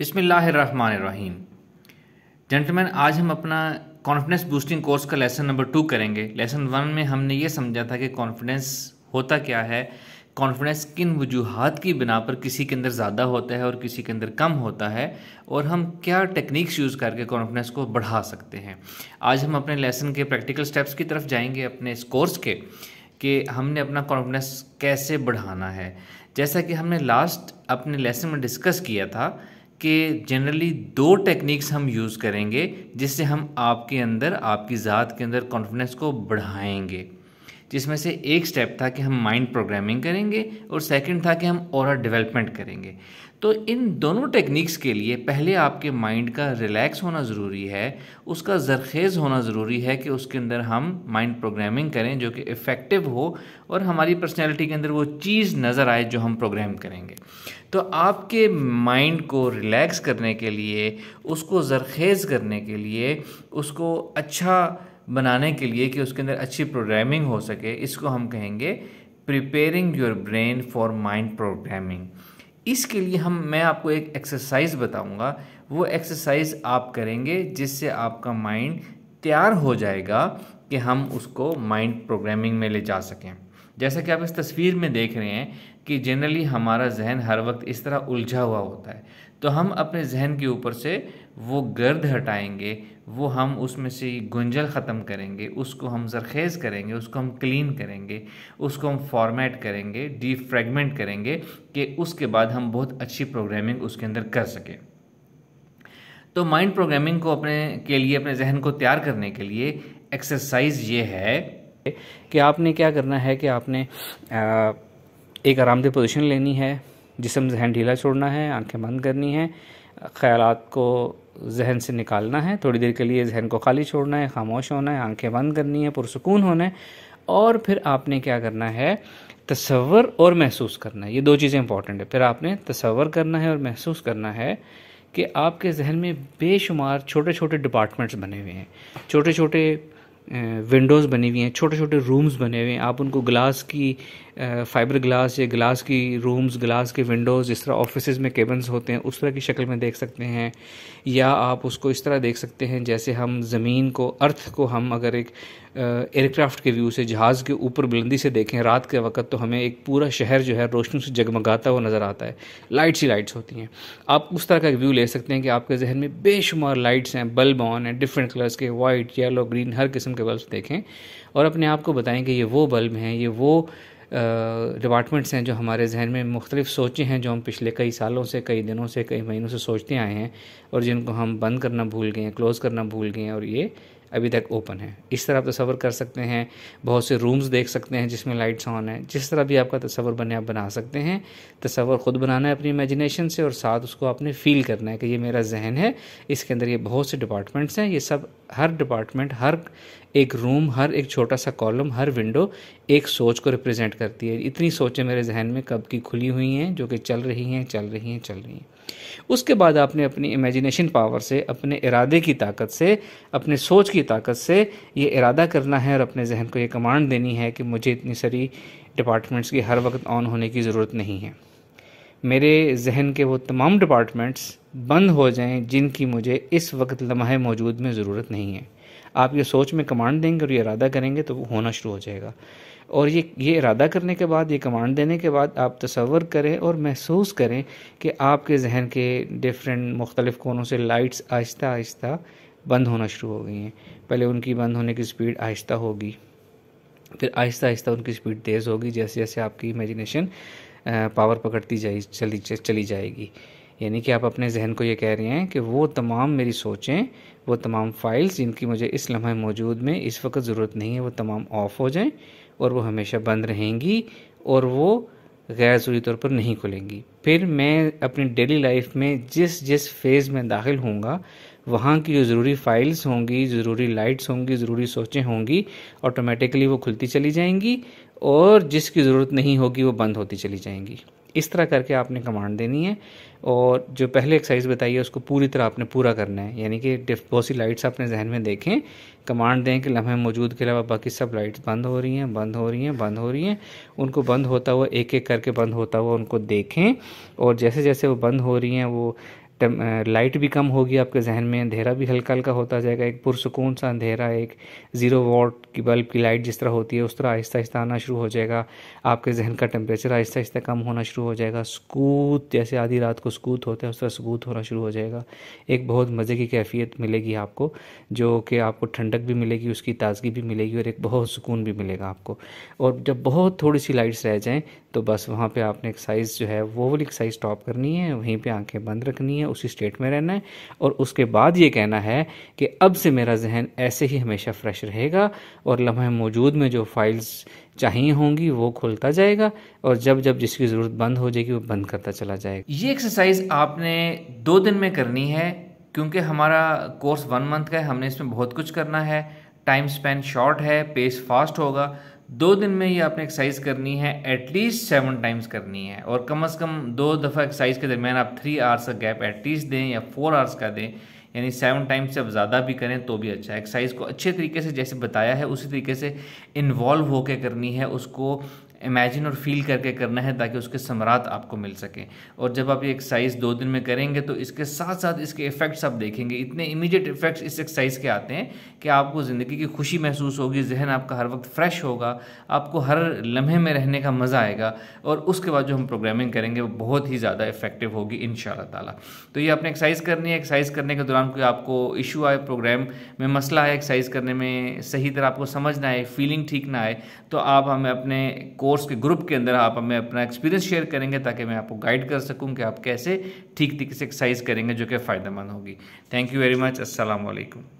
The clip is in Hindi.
बिसमीम जेंटलमैन आज हम अपना कॉन्फिडेंस बूस्टिंग कोर्स का लेसन नंबर टू करेंगे लेसन वन में हमने ये समझा था कि कॉन्फिडेंस होता क्या है कॉन्फिडेंस किन वजूहत की बिना पर किसी के अंदर ज़्यादा होता है और किसी के अंदर कम होता है और हम क्या टेक्निक्स यूज़ करके कॉन्फिडेंस को बढ़ा सकते हैं आज हम अपने लेसन के प्रैक्टिकल स्टेप्स की तरफ जाएंगे अपने इस कोर्स के कि हमने अपना कॉन्फिडेंस कैसे बढ़ाना है जैसा कि हमने लास्ट अपने लेसन में डिस्कस किया था कि जनरली दो टेक्निक्स हम यूज़ करेंगे जिससे हम आपके अंदर आपकी ज़ात के अंदर कॉन्फिडेंस को बढ़ाएंगे जिसमें से एक स्टेप था कि हम माइंड प्रोग्रामिंग करेंगे और सेकंड था कि हम और डेवलपमेंट करेंगे तो इन दोनों टेक्निक्स के लिए पहले आपके माइंड का रिलैक्स होना ज़रूरी है उसका जरखेज़ होना ज़रूरी है कि उसके अंदर हम माइंड प्रोग्रामिंग करें जो कि इफ़ेक्टिव हो और हमारी पर्सनैलिटी के अंदर वो चीज़ नज़र आए जो हम प्रोग्राम करेंगे तो आपके माइंड को रिलैक्स करने के लिए उसको जरखेज़ करने के लिए उसको अच्छा बनाने के लिए कि उसके अंदर अच्छी प्रोग्रामिंग हो सके इसको हम कहेंगे preparing your brain for mind programming इसके लिए हम मैं आपको एक एक्सरसाइज बताऊंगा वो एक्सरसाइज आप करेंगे जिससे आपका माइंड तैयार हो जाएगा कि हम उसको माइंड प्रोग्रामिंग में ले जा सकें जैसा कि आप इस तस्वीर में देख रहे हैं कि जनरली हमारा जहन हर वक्त इस तरह उलझा हुआ होता है तो हम अपने जहन के ऊपर से वो गर्द हटाएंगे वो हम उसमें से गुंजल ख़त्म करेंगे उसको हम जरखेज़ करेंगे उसको हम क्लीन करेंगे उसको हम फॉर्मेट करेंगे डीफ्रेगमेंट करेंगे कि उसके बाद हम बहुत अच्छी प्रोग्रामिंग उसके अंदर कर सकें तो माइंड प्रोग्रामिंग को अपने के लिए अपने जहन को तैयार करने के लिए एक्सरसाइज ये है कि आपने क्या करना है कि आपने एक आरामदेह पोजीशन लेनी है जिसम जहन ढीला छोड़ना है आंखें बंद करनी है ख्याल को जहन से निकालना है थोड़ी देर के लिए जहन को खाली छोड़ना है खामोश होना है आंखें बंद करनी है पुरसकून होना है और फिर आपने क्या करना है तस्वर और महसूस करना है ये दो चीज़ें इंपॉर्टेंट है फिर आपने तस्वर करना है और महसूस करना है कि आपके जहन में बेशुमार छोटे छोटे डिपार्टमेंट्स बने हुए हैं छोटे छोटे विंडोज़ बनी हुई हैं छोटे छोटे रूम्स बने हुए हैं आप उनको ग्लास की फाइबर ग्लास या ग्लास की रूम्स ग्लास के विंडोज़ जिस तरह ऑफिस में केबन्स होते हैं उस तरह की शक्ल में देख सकते हैं या आप उसको इस तरह देख सकते हैं जैसे हम ज़मीन को अर्थ को हम अगर एक एयरक्राफ्ट के व्यू से जहाज़ के ऊपर बुलंदी से देखें रात के वक्त तो हमें एक पूरा शहर जो है रोशनी से जगमगाता हुआ नज़र आता है लाइट्स ही लाइट्स होती हैं आप उस तरह का व्यू ले सकते हैं कि आपके जहन में बेशुमार लाइट्स हैं बल्ब ऑन हैं डिफरेंट कलर्स के वाइट येलो ग्रीन हर किस्म के बल्ब देखें और अपने आप को बताएं कि ये वो बल्ब हैं ये वो डिपार्टमेंट्स हैं जो हमारे जहन में मुख्तलिफ सोचे हैं जो हम पिछले कई सालों से कई दिनों से कई महीनों से सोचते आए हैं और जिनको हम बंद करना भूल गए हैं क्लोज़ करना भूल गए हैं और ये अभी तक ओपन है इस तरह आप तस्वर कर सकते हैं बहुत से रूम्स देख सकते हैं जिसमें लाइट्स ऑन है जिस तरह भी आपका तस्वर बने आप बना सकते हैं तस्वर ख़ुद बनाना है अपनी इमेजिनेशन से और साथ उसको आपने फ़ील करना है कि ये मेरा जहन है इसके अंदर ये बहुत से डिपार्टमेंट्स हैं ये सब हर डिपार्टमेंट हर एक रूम हर एक छोटा सा कॉलम हर विंडो एक सोच को रिप्रेजेंट करती है इतनी सोचें मेरे जहन में कब की खुली हुई हैं जो कि चल रही हैं चल रही हैं चल रही हैं उसके बाद आपने अपनी इमेजिनेशन पावर से अपने इरादे की ताकत से अपने सोच की ताकत से ये इरादा करना है और अपने जहन को ये कमांड देनी है कि मुझे इतनी सारी डिपार्टमेंट्स की हर वक्त ऑन होने की ज़रूरत नहीं है मेरे जहन के वो तमाम डिपार्टमेंट्स बंद हो जाएं जिनकी मुझे इस वक्त लम्हे मौजूद में ज़रूरत नहीं है आप ये सोच में कमांड देंगे और ये इरादा करेंगे तो वो होना शुरू हो जाएगा और ये ये इरादा करने के बाद ये कमांड देने के बाद आप तस्वर करें और महसूस करें कि आपके जहन के डिफरेंट मुख्तलिफ़ कोनों से लाइट्स आहिस्ता आहिस्ता बंद होना शुरू हो गई हैं पहले उनकी बंद होने की स्पीड आहिस्ता होगी फिर आहिस्ता आहिस्ता उनकी स्पीड तेज़ होगी जैसे जैसे आपकी इमेजिनेशन पावर पकड़ती जाए चली चली जाएगी यानी कि आप अपने जहन को ये कह रहे हैं कि वो तमाम मेरी सोचें वो तमाम फाइल्स जिनकी मुझे इस लम्हे मौजूद में इस वक्त ज़रूरत नहीं है वो तमाम ऑफ हो जाएं और वो हमेशा बंद रहेंगी और वो गैर ज़रूरी तौर पर नहीं खुलेंगी फिर मैं अपनी डेली लाइफ में जिस जिस फेज़ में दाखिल होंगे वहाँ की जो ज़रूरी फाइल्स होंगी ज़रूरी लाइट्स होंगी ज़रूरी सोचें होंगी ऑटोमेटिकली वो खुलती चली जाएंगी और जिसकी ज़रूरत नहीं होगी वो बंद होती चली जाएंगी इस तरह करके आपने कमांड देनी है और जो पहले एक्सरसाइज बताई है उसको पूरी तरह आपने पूरा करना है यानी कि बहुत सी लाइट्स अपने जहन में देखें कमांड दें कि लम्हे मौजूद के अलावा बाकी सब लाइट्स बंद हो रही हैं बंद हो रही हैं बंद हो रही हैं उनको बंद होता हुआ एक एक करके बंद होता हुआ उनको देखें और जैसे जैसे वो बंद हो रही हैं वो लाइट भी कम होगी आपके जहन में अंधेरा भी हल्का हल्का होता जाएगा एक पुरसकून सा अंधेरा एक ज़ीरो वॉट की बल्ब की लाइट जिस तरह होती है उस तरह आहिस्ता आहिस्ता आना शुरू हो जाएगा आपके जहन का टेम्परेचर आहिस्ता आहिस्ता कम होना शुरू हो जाएगा सकूत जैसे आधी रात को सकूत होता है उस तरह सकूत होना शुरू हो जाएगा एक बहुत मज़े की कैफियत मिलेगी आपको जो कि आपको ठंडक भी मिलेगी उसकी ताज़गी भी मिलेगी और एक बहुत सुकून भी मिलेगा आपको और जब बहुत थोड़ी सी लाइट्स रह जाएँ तो बस वहाँ पर आपने साइज़ जो है वो वाली साइज़ स्टॉप करनी है वहीं पर आँखें बंद रखनी है उसी स्टेट में रहना है और उसके बाद ये कहना है कि अब से मेरा जहन ऐसे ही हमेशा फ्रेश रहेगा और लम्हे मौजूद में जो फाइल्स चाहिए होंगी वो खुलता जाएगा और जब जब जिसकी ज़रूरत बंद हो जाएगी वो बंद करता चला जाएगा ये एक्सरसाइज आपने दो दिन में करनी है क्योंकि हमारा कोर्स वन मंथ का है हमने इसमें बहुत कुछ करना है टाइम स्पेंड शॉर्ट है पेस फास्ट होगा दो दिन में ही आपने एक्सरसाइज करनी है एटलीस्ट सेवन टाइम्स करनी है और कम से कम दो दफ़ा एक्सरसाइज के दरमियान आप थ्री आवर्स का गैप एटलीस्ट दें या फोर आवर्स का दें यानी सेवन टाइम्स से आप ज़्यादा भी करें तो भी अच्छा है एक्सरसाइज को अच्छे तरीके से जैसे बताया है उसी तरीके से इन्वॉल्व होकर करनी है उसको इमेजिन और फील करके करना है ताकि उसके समरात आपको मिल सकें और जब आप ये एक्सरसाइज दो दिन में करेंगे तो इसके साथ साथ इसके इफ़ेक्ट्स आप देखेंगे इतने इमीडिएट इफ़ेक्ट्स इस एक्सरसाइज के आते हैं कि आपको ज़िंदगी की खुशी महसूस होगी जहन आपका हर वक्त फ्रेश होगा आपको हर लम्हे में रहने का मज़ा आएगा और उसके बाद जो हम प्रोग्रामिंग करेंगे वो बहुत ही ज़्यादा इफेक्टिव होगी इन ताला तो ये आपने एक्सरसाइज करनी है एक्सरसाइज करने के दौरान कोई आपको इशू आए प्रोग्राम में मसला आए एक्सरसाइज करने में सही तरह आपको समझ ना आए फीलिंग ठीक ना आए तो आप हमें अपने को कोर्स के ग्रुप के अंदर आप हमें अपना एक्सपीरियंस शेयर करेंगे ताकि मैं आपको गाइड कर सकूँ कि आप कैसे ठीक तरीके से एक्सरसाइज करेंगे जो कि फ़ायदेमंद होगी थैंक यू वेरी मच असलकम